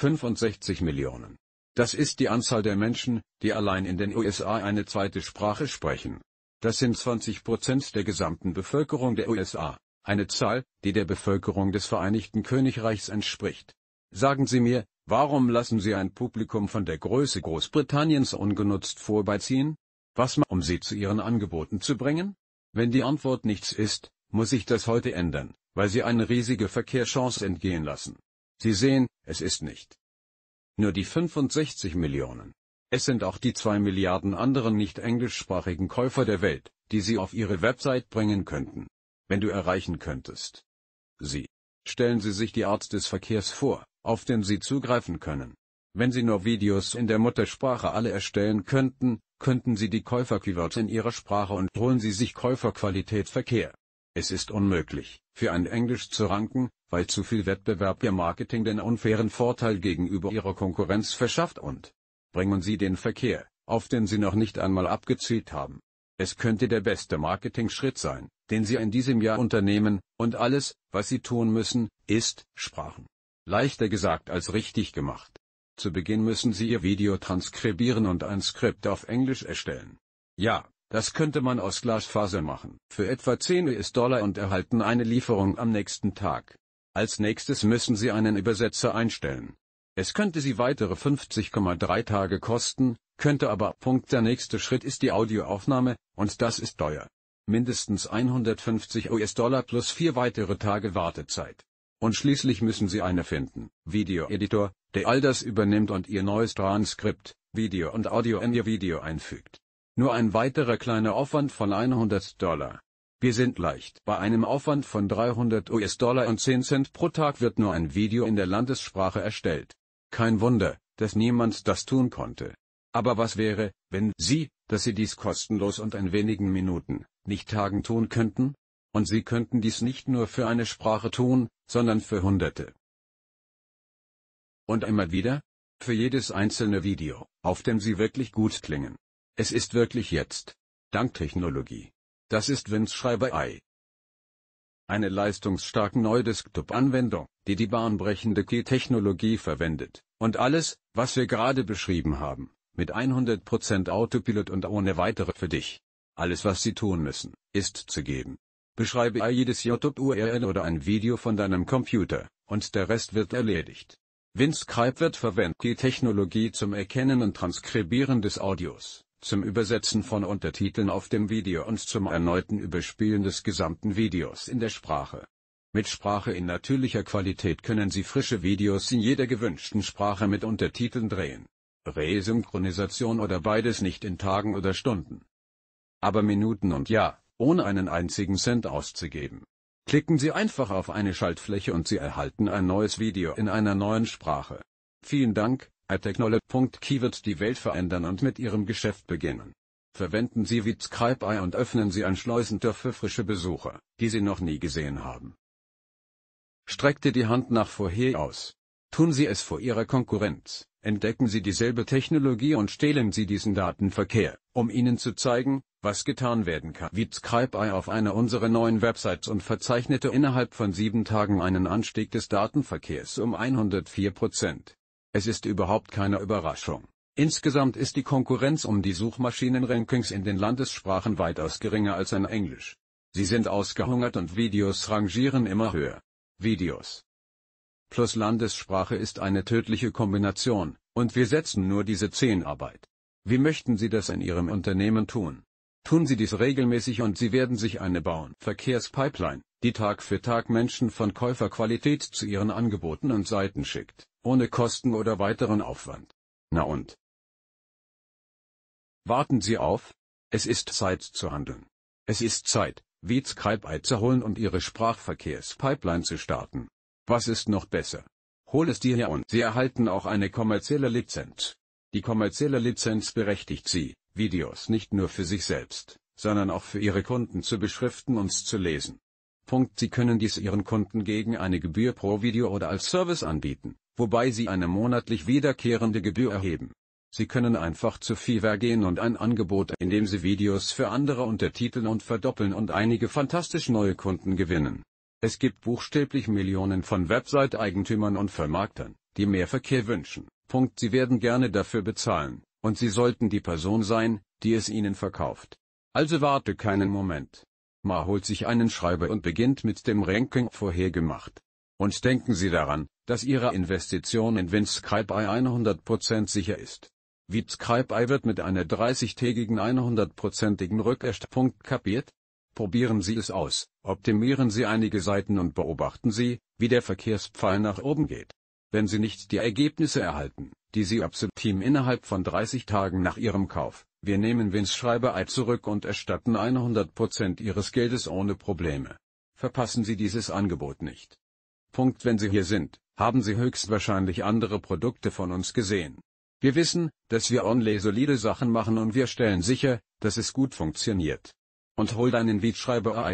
65 Millionen. Das ist die Anzahl der Menschen, die allein in den USA eine zweite Sprache sprechen. Das sind 20 Prozent der gesamten Bevölkerung der USA, eine Zahl, die der Bevölkerung des Vereinigten Königreichs entspricht. Sagen Sie mir, warum lassen Sie ein Publikum von der Größe Großbritanniens ungenutzt vorbeiziehen? Was um Sie zu Ihren Angeboten zu bringen? Wenn die Antwort nichts ist, muss ich das heute ändern, weil Sie eine riesige Verkehrschance entgehen lassen. Sie sehen, es ist nicht nur die 65 Millionen. Es sind auch die 2 Milliarden anderen nicht englischsprachigen Käufer der Welt, die Sie auf Ihre Website bringen könnten, wenn du erreichen könntest. Sie. Stellen Sie sich die Art des Verkehrs vor, auf den Sie zugreifen können. Wenn Sie nur Videos in der Muttersprache alle erstellen könnten, könnten Sie die käufer in Ihrer Sprache und holen Sie sich Käuferqualität Verkehr. Es ist unmöglich, für ein Englisch zu ranken, weil zu viel Wettbewerb ihr Marketing den unfairen Vorteil gegenüber ihrer Konkurrenz verschafft und bringen sie den Verkehr, auf den sie noch nicht einmal abgezielt haben. Es könnte der beste Marketing-Schritt sein, den sie in diesem Jahr unternehmen, und alles, was sie tun müssen, ist, Sprachen. Leichter gesagt als richtig gemacht. Zu Beginn müssen sie ihr Video transkribieren und ein Skript auf Englisch erstellen. Ja, das könnte man aus Glasfaser machen, für etwa 10 US-Dollar und erhalten eine Lieferung am nächsten Tag. Als nächstes müssen Sie einen Übersetzer einstellen. Es könnte Sie weitere 50,3 Tage kosten, könnte aber. Punkt der nächste Schritt ist die Audioaufnahme, und das ist teuer. Mindestens 150 US-Dollar plus vier weitere Tage Wartezeit. Und schließlich müssen Sie eine finden, Video-Editor, der all das übernimmt und Ihr neues Transkript, Video und Audio in Ihr Video einfügt. Nur ein weiterer kleiner Aufwand von 100 Dollar. Wir sind leicht. Bei einem Aufwand von 300 US-Dollar und 10 Cent pro Tag wird nur ein Video in der Landessprache erstellt. Kein Wunder, dass niemand das tun konnte. Aber was wäre, wenn Sie, dass Sie dies kostenlos und in wenigen Minuten, nicht Tagen tun könnten? Und Sie könnten dies nicht nur für eine Sprache tun, sondern für Hunderte. Und immer wieder? Für jedes einzelne Video, auf dem Sie wirklich gut klingen. Es ist wirklich jetzt. Dank Technologie. Das ist Vince Schreiberei. Eine leistungsstarke neue Desktop-Anwendung, die die bahnbrechende Key-Technologie verwendet, und alles, was wir gerade beschrieben haben, mit 100% Autopilot und ohne weitere für dich. Alles was sie tun müssen, ist zu geben. Beschreibe jedes YouTube-URL oder ein Video von deinem Computer, und der Rest wird erledigt. Windscribe wird verwendet die Technologie zum Erkennen und Transkribieren des Audios zum Übersetzen von Untertiteln auf dem Video und zum erneuten Überspielen des gesamten Videos in der Sprache. Mit Sprache in natürlicher Qualität können Sie frische Videos in jeder gewünschten Sprache mit Untertiteln drehen. Resynchronisation oder beides nicht in Tagen oder Stunden. Aber Minuten und ja, ohne einen einzigen Cent auszugeben. Klicken Sie einfach auf eine Schaltfläche und Sie erhalten ein neues Video in einer neuen Sprache. Vielen Dank, iTechnology.key wird die Welt verändern und mit Ihrem Geschäft beginnen. Verwenden Sie VitzKalpei und öffnen Sie ein Schleusentür für frische Besucher, die Sie noch nie gesehen haben. Streckte die Hand nach vorher aus. Tun Sie es vor Ihrer Konkurrenz, entdecken Sie dieselbe Technologie und stehlen Sie diesen Datenverkehr, um Ihnen zu zeigen, was getan werden kann. VitzKalpei auf einer unserer neuen Websites und verzeichnete innerhalb von sieben Tagen einen Anstieg des Datenverkehrs um 104 Prozent. Es ist überhaupt keine Überraschung. Insgesamt ist die Konkurrenz um die Suchmaschinenrankings in den Landessprachen weitaus geringer als in Englisch. Sie sind ausgehungert und Videos rangieren immer höher. Videos plus Landessprache ist eine tödliche Kombination, und wir setzen nur diese 10 Arbeit. Wie möchten Sie das in Ihrem Unternehmen tun? Tun Sie dies regelmäßig und Sie werden sich eine bauen. Verkehrspipeline die Tag für Tag Menschen von Käuferqualität zu ihren Angeboten und Seiten schickt, ohne Kosten oder weiteren Aufwand. Na und? Warten Sie auf, es ist Zeit zu handeln. Es ist Zeit, Wietskreibei zu holen und Ihre Sprachverkehrspipeline zu starten. Was ist noch besser? Hol es dir her und Sie erhalten auch eine kommerzielle Lizenz. Die kommerzielle Lizenz berechtigt Sie, Videos nicht nur für sich selbst, sondern auch für Ihre Kunden zu beschriften und zu lesen. Punkt. Sie können dies Ihren Kunden gegen eine Gebühr pro Video oder als Service anbieten, wobei Sie eine monatlich wiederkehrende Gebühr erheben. Sie können einfach zu Fiverr gehen und ein Angebot, indem Sie Videos für andere untertiteln und verdoppeln und einige fantastisch neue Kunden gewinnen. Es gibt buchstäblich Millionen von Website-Eigentümern und Vermarktern, die mehr Verkehr wünschen. Punkt. Sie werden gerne dafür bezahlen, und Sie sollten die Person sein, die es Ihnen verkauft. Also warte keinen Moment. Ma holt sich einen Schreiber und beginnt mit dem Ranking vorhergemacht. Und denken Sie daran, dass Ihre Investition in WinSkype 100% sicher ist. WinSkype wird mit einer 30-tägigen 100%igen Rückerstattung kapiert? Probieren Sie es aus, optimieren Sie einige Seiten und beobachten Sie, wie der Verkehrspfeil nach oben geht. Wenn Sie nicht die Ergebnisse erhalten, die Sie ab Septim innerhalb von 30 Tagen nach Ihrem Kauf wir nehmen Vins Schreibeeid zurück und erstatten 100% Ihres Geldes ohne Probleme. Verpassen Sie dieses Angebot nicht. Punkt Wenn Sie hier sind, haben Sie höchstwahrscheinlich andere Produkte von uns gesehen. Wir wissen, dass wir only solide Sachen machen und wir stellen sicher, dass es gut funktioniert. Und hol deinen Weed Schreiber